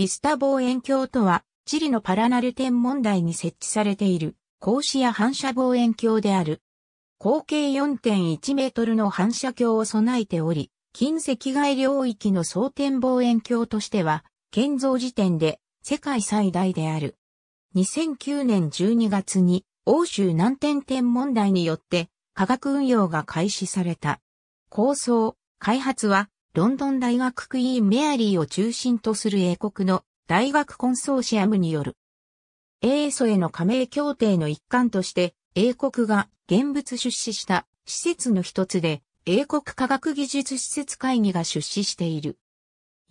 ビスタ望遠鏡とは、チリのパラナル天文台に設置されている、格子や反射望遠鏡である。口径4.1メートルの反射鏡を備えており、近赤外領域の装填望遠鏡としては、建造時点で世界最大である。2009年12月に欧州南天天文台によって科学運用が開始された。構想、開発はロンドン大学クイーンメアリーを中心とする英国の大学コンソーシアムによる。英祖への加盟協定の一環として、英国が現物出資した施設の一つで、英国科学技術施設会議が出資している。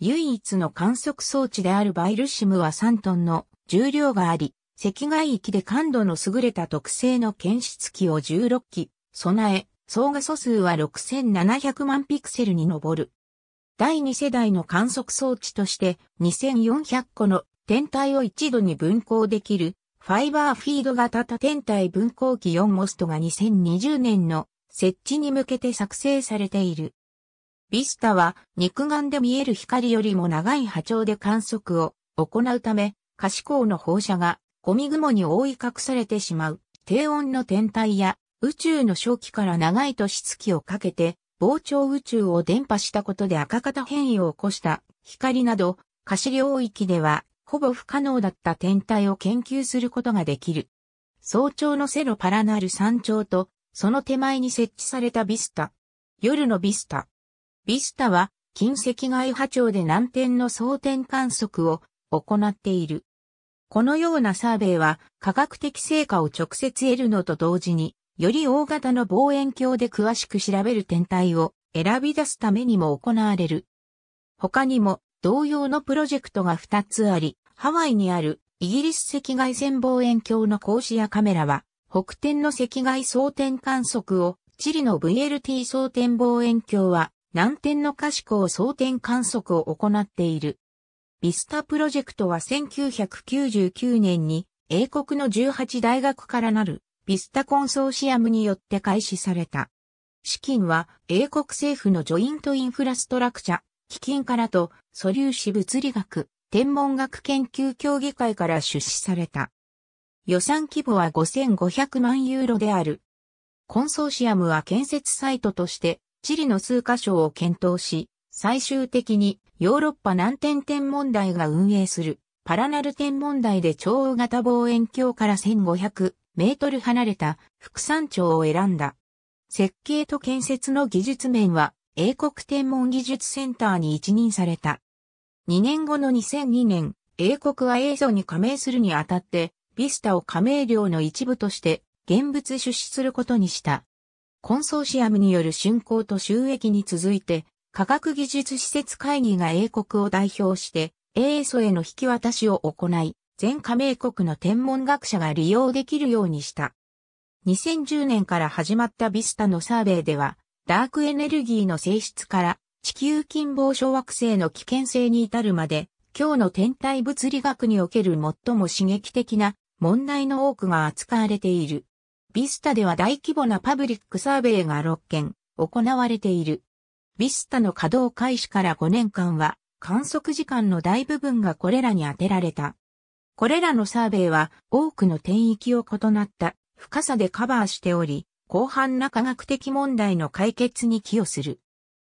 唯一の観測装置であるバイルシムは3トンの重量があり、赤外域で感度の優れた特性の検出器を16機備え、総画素数は6700万ピクセルに上る。第2世代の観測装置として2400個の天体を一度に分光できるファイバーフィード型多天体分光器4モストが2020年の設置に向けて作成されている。ビスタは肉眼で見える光よりも長い波長で観測を行うため、可視光の放射がゴミ雲に覆い隠されてしまう低温の天体や宇宙の初期から長い年月をかけて膨張宇宙を伝播したことで赤型変異を起こした光など可視領域ではほぼ不可能だった天体を研究することができる。早朝のセロパラナル山頂とその手前に設置されたビスタ。夜のビスタ。ビスタは近赤外波長で南天の総点観測を行っている。このようなサーベイは科学的成果を直接得るのと同時により大型の望遠鏡で詳しく調べる天体を選び出すためにも行われる。他にも同様のプロジェクトが2つあり、ハワイにあるイギリス赤外線望遠鏡の格子やカメラは、北天の赤外装点観測を、チリの VLT 装点望遠鏡は、南天の可視光装点観測を行っている。ビスタプロジェクトは1999年に、英国の18大学からなるビスタコンソーシアムによって開始された。資金は英国政府のジョイントインフラストラクチャ、基金からと素粒子物理学、天文学研究協議会から出資された。予算規模は5500万ユーロである。コンソーシアムは建設サイトとして地理の数箇所を検討し、最終的にヨーロッパ南天天問題が運営するパラナル天問題で超大型望遠鏡から1500メートル離れた副山町を選んだ。設計と建設の技術面は英国天文技術センターに一任された。2年後の2002年、英国は映像に加盟するにあたって、ビスタを加盟料の一部として現物出資することにした。コンソーシアムによる竣工と収益に続いて、科学技術施設会議が英国を代表して、英祖への引き渡しを行い、全加盟国の天文学者が利用できるようにした。2010年から始まったビスタのサーベイでは、ダークエネルギーの性質から地球近傍小惑星の危険性に至るまで、今日の天体物理学における最も刺激的な問題の多くが扱われている。ビスタでは大規模なパブリックサーベイが6件行われている。ビスタの稼働開始から5年間は観測時間の大部分がこれらに当てられた。これらのサーベイは多くの点域を異なった深さでカバーしており、広範な科学的問題の解決に寄与する。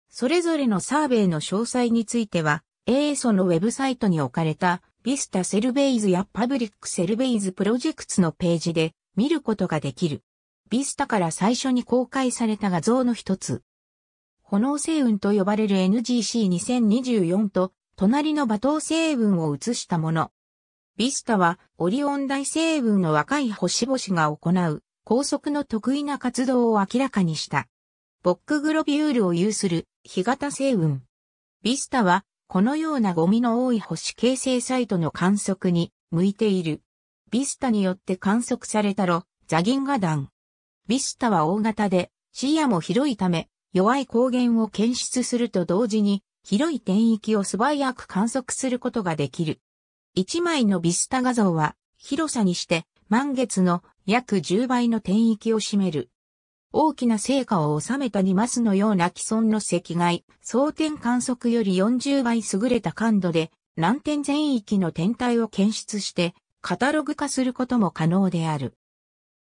それぞれのサーベイの詳細については、s o のウェブサイトに置かれたビスタセルベイズやパブリックセルベイズプロジェクツのページで見ることができる。ビスタから最初に公開された画像の一つ。炎星雲と呼ばれる NGC2024 と隣の馬頭星雲を映したもの。ビスタはオリオン大星雲の若い星々が行う高速の得意な活動を明らかにした。ボックグロビュールを有する日型星雲。ビスタはこのようなゴミの多い星形成サイトの観測に向いている。ビスタによって観測されたロ、ザギン河団。ビスタは大型で視野も広いため弱い光源を検出すると同時に広い天域を素早く観測することができる。一枚のビスタ画像は広さにして満月の約10倍の天域を占める。大きな成果を収めたニマスのような既存の赤外、装填観測より40倍優れた感度で、南天全域の天体を検出して、カタログ化することも可能である。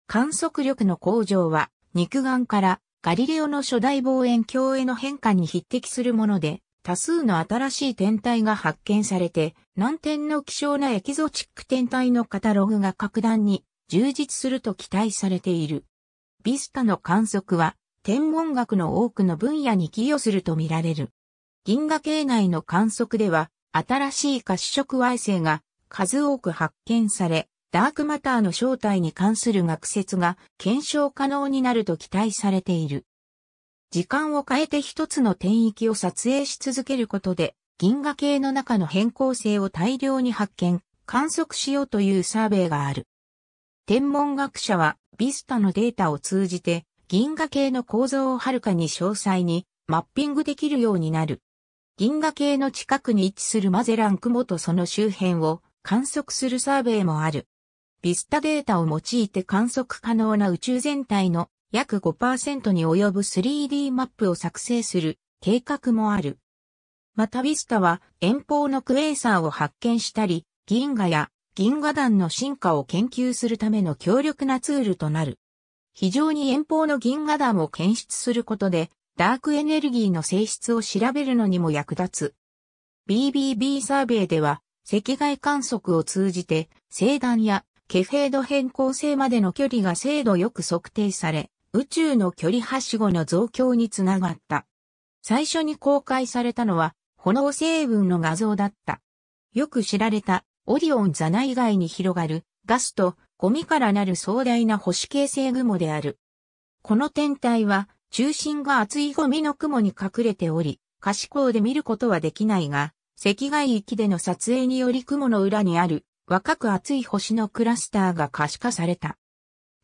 観測力の向上は、肉眼からガリレオの初代望遠鏡への変化に匹敵するもので、多数の新しい天体が発見されて、難点の希少なエキゾチック天体のカタログが格段に充実すると期待されている。ビスタの観測は、天文学の多くの分野に寄与すると見られる。銀河系内の観測では、新しい褐色矮星が数多く発見され、ダークマターの正体に関する学説が検証可能になると期待されている。時間を変えて一つの天域を撮影し続けることで、銀河系の中の変更性を大量に発見、観測しようというサーベイがある。天文学者は、ビスタのデータを通じて、銀河系の構造をはるかに詳細にマッピングできるようになる。銀河系の近くに位置するマゼラン雲とその周辺を観測するサーベイもある。ビスタデータを用いて観測可能な宇宙全体の約5%に及ぶ 3D マップを作成する計画もある。またビスタは遠方のクエーサーを発見したり、銀河や銀河団の進化を研究するための強力なツールとなる。非常に遠方の銀河団を検出することで、ダークエネルギーの性質を調べるのにも役立つ。BBB サーベイでは、赤外観測を通じて、星団やケフェード変更性までの距離が精度よく測定され、宇宙の距離はしごの増強につながった。最初に公開されたのは炎成分の画像だった。よく知られたオリオン座内外に広がるガスとゴミからなる壮大な星形成雲である。この天体は中心が厚いゴミの雲に隠れており、可視光で見ることはできないが、赤外域での撮影により雲の裏にある若く厚い星のクラスターが可視化された。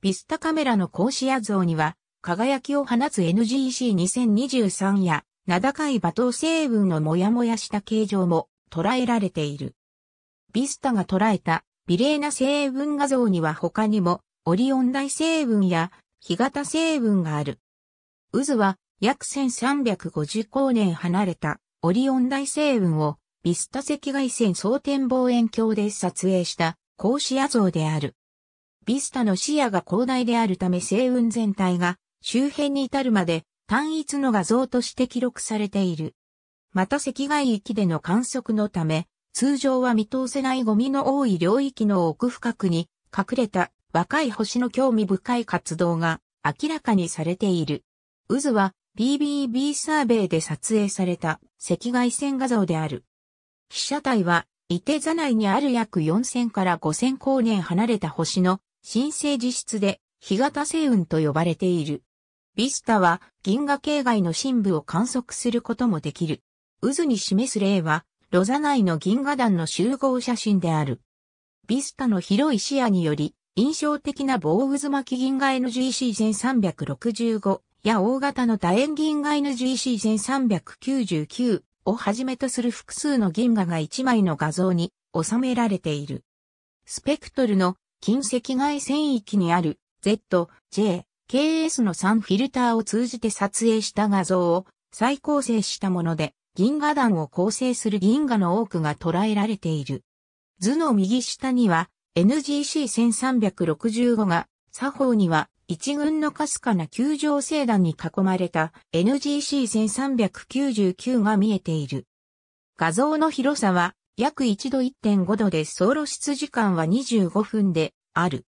ビスタカメラの講師屋像には、輝きを放つ NGC2023 や、名高い馬頭成分のモヤモヤした形状も捉えられている。ビスタが捉えた美麗な成分画像には他にもオリオン大成分や日型成分がある。渦は約1350光年離れたオリオン大成分をビスタ赤外線総天望遠鏡で撮影した格子野像である。ビスタの視野が広大であるため星雲全体が周辺に至るまで単一の画像として記録されている。また赤外域での観測のため、通常は見通せないゴミの多い領域の奥深くに隠れた若い星の興味深い活動が明らかにされている。渦は BBB サーベイで撮影された赤外線画像である。被写体は、伊手座内にある約4000から5000光年離れた星の新生自室で、日型星雲と呼ばれている。ビスタは銀河系外の深部を観測することもできる。渦に示す例は、ロザ内の銀河団の集合写真である。ビスタの広い視野により、印象的な棒渦巻き銀河 NGC1365 や大型の楕円銀河 NGC1399 をはじめとする複数の銀河が1枚の画像に収められている。スペクトルの近赤外線域にある Z、J、KS の3フィルターを通じて撮影した画像を再構成したもので、銀河団を構成する銀河の多くが捉えられている。図の右下には NGC1365 が、左方には一群のかすかな球状星団に囲まれた NGC1399 が見えている。画像の広さは約1度1.5度で総露出時間は25分である。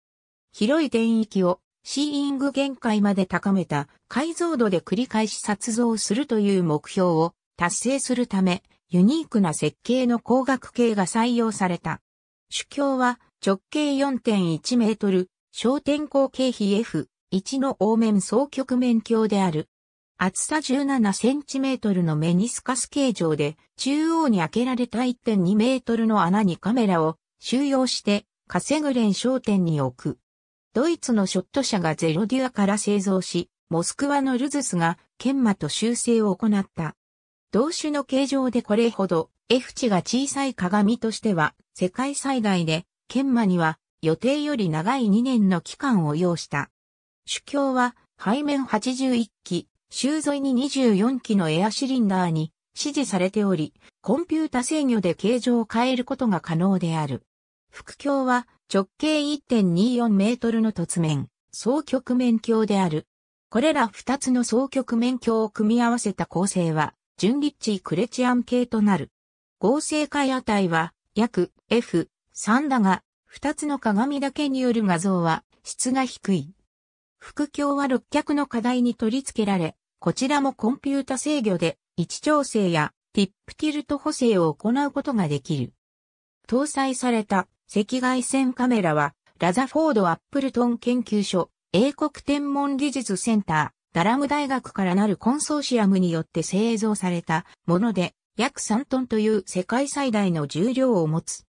広い電域をシーイング限界まで高めた解像度で繰り返し撮像するという目標を達成するため、ユニークな設計の光学系が採用された。主教は直径4.1メートル、焦点光経比 F1 の凹面双曲面鏡である。厚さ17センチメートルのメニスカス形状で、中央に開けられた1.2メートルの穴にカメラを収容して、カセグレン商店に置く。ドイツのショット社がゼロデュアから製造し、モスクワのルズスが研磨と修正を行った。同種の形状でこれほど F 値が小さい鏡としては世界最大で、研磨には予定より長い2年の期間を要した。主教は背面81基、周沿いに24機のエアシリンダーに指示されており、コンピュータ制御で形状を変えることが可能である。副橋は直径1.24メートルの突面、双極面橋である。これら2つの双極面橋を組み合わせた構成は、リ立地クレチアン系となる。合成解値は、約 F3 だが、2つの鏡だけによる画像は質が低い。副橋は6脚の課題に取り付けられ、こちらもコンピュータ制御で位置調整やティップティルト補正を行うことができる。搭載された赤外線カメラはラザフォード・アップルトン研究所、英国天文技術センター、ダラム大学からなるコンソーシアムによって製造されたもので、約3トンという世界最大の重量を持つ。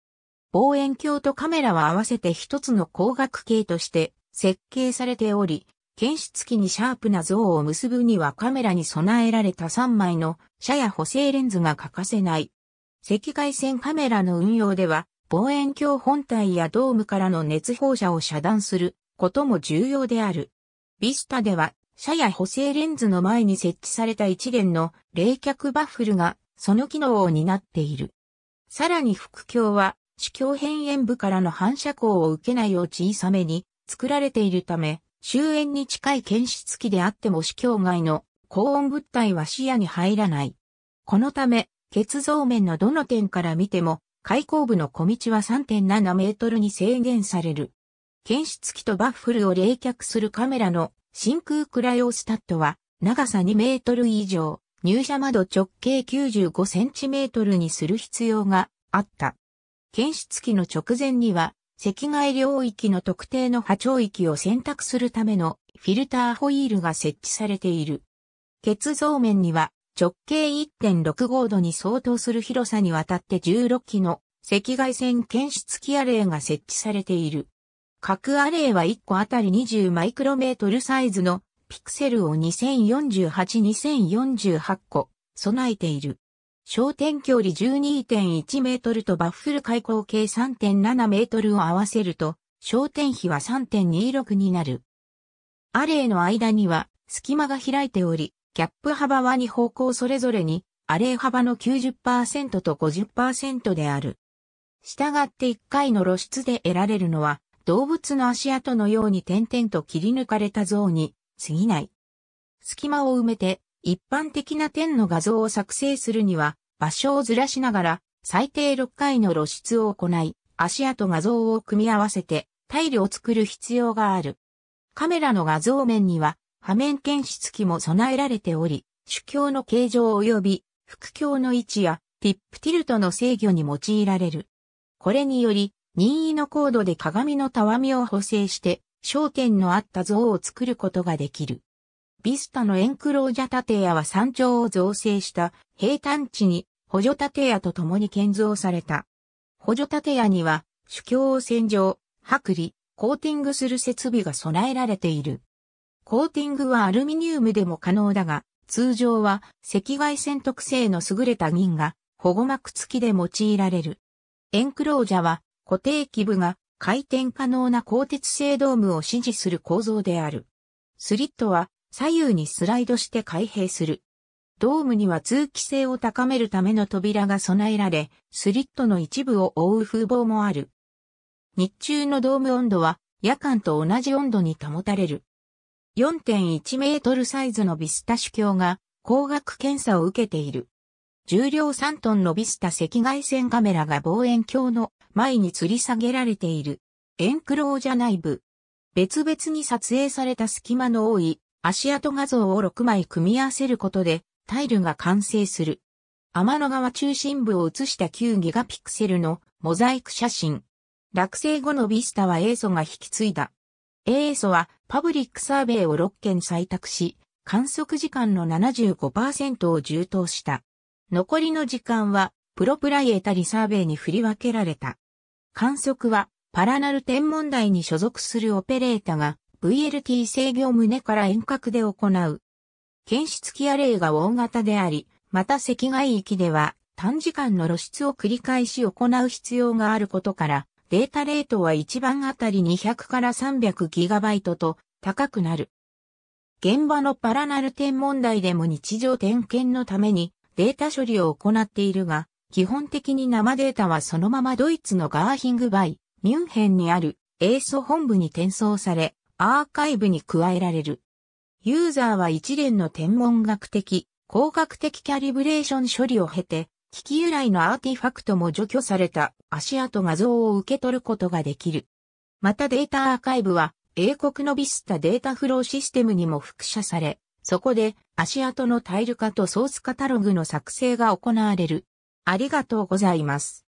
望遠鏡とカメラは合わせて一つの光学系として設計されており、検出器にシャープな像を結ぶにはカメラに備えられた3枚の車や補正レンズが欠かせない。赤外線カメラの運用では、望遠鏡本体やドームからの熱放射を遮断することも重要である。ビスタでは、車や補正レンズの前に設置された一連の冷却バッフルがその機能を担っている。さらに副鏡は、主鏡辺縁部からの反射光を受けないよう小さめに作られているため、周縁に近い検出器であっても死境外の高温物体は視野に入らない。このため、結像面のどの点から見ても、開口部の小道は3.7メートルに制限される。検出器とバッフルを冷却するカメラの真空クライオスタットは長さ2メートル以上、入射窓直径95センチメートルにする必要があった。検出器の直前には赤外領域の特定の波長域を選択するためのフィルターホイールが設置されている。結像面には直径1.65度に相当する広さにわたって16基の赤外線検出機アレイが設置されている。各アレイは1個あたり20マイクロメートルサイズのピクセルを2 0 4 8 2048個備えている。焦点距離12.1メートルとバッフル開口径3.7メートルを合わせると、焦点比は3.26になる。アレイの間には隙間が開いており、キャップ幅は2方向それぞれに、アレイ幅の90%と50%である。従って1回の露出で得られるのは、動物の足跡のように点々と切り抜かれた像に過ぎない。隙間を埋めて、一般的な点の画像を作成するには、場所をずらしながら、最低6回の露出を行い、足跡画像を組み合わせて、タイルを作る必要がある。カメラの画像面には、波面検出器も備えられており、主鏡の形状及び、副鏡の位置や、ティップティルトの制御に用いられる。これにより、任意の高度で鏡のたわみを補正して、焦点のあった像を作ることができる。ビスタのエンクロージャ建屋は山頂を造成した平坦地に補助建屋と共に建造された。補助建屋には、主教を洗浄、剥離、コーティングする設備が備えられている。コーティングはアルミニウムでも可能だが、通常は赤外線特性の優れた銀が保護膜付きで用いられる。エンクロージャは固定基部が回転可能な鋼鉄製ドームを支持する構造である。スリットは左右にスライドして開閉する。ドームには通気性を高めるための扉が備えられ、スリットの一部を覆う風防もある。日中のドーム温度は夜間と同じ温度に保たれる。4.1メートルサイズのビスタ主教が光学検査を受けている。重量3トンのビスタ赤外線カメラが望遠鏡の前に吊り下げられている。エンクロージャ内部。別々に撮影された隙間の多い足跡画像を6枚組み合わせることでタイルが完成する。天の川中心部を映した9ギガピクセルのモザイク写真。落成後のビスタはエーソが引き継いだ。エーソはパブリックサーベイを6件採択し、観測時間の75%を充当した。残りの時間はプロプライエタリサーベイに振り分けられた。観測はパラナル天文台に所属するオペレータが VLT 制御胸から遠隔で行う検出付アレイが大型であり、また赤外域では短時間の露出を繰り返し行う必要があることから、データレートは1番あたり200から 300GB と高くなる。現場のパラナル点問題でも日常点検のためにデータ処理を行っているが、基本的に生データはそのままドイツのガーヒングバイ、ミュンヘンにあるエース本部に転送され、アーカイブに加えられる。ユーザーは一連の天文学的、工学的キャリブレーション処理を経て、機器由来のアーティファクトも除去された足跡画像を受け取ることができる。またデータアーカイブは英国のビスタデータフローシステムにも複写され、そこで足跡のタイル化とソースカタログの作成が行われる。ありがとうございます。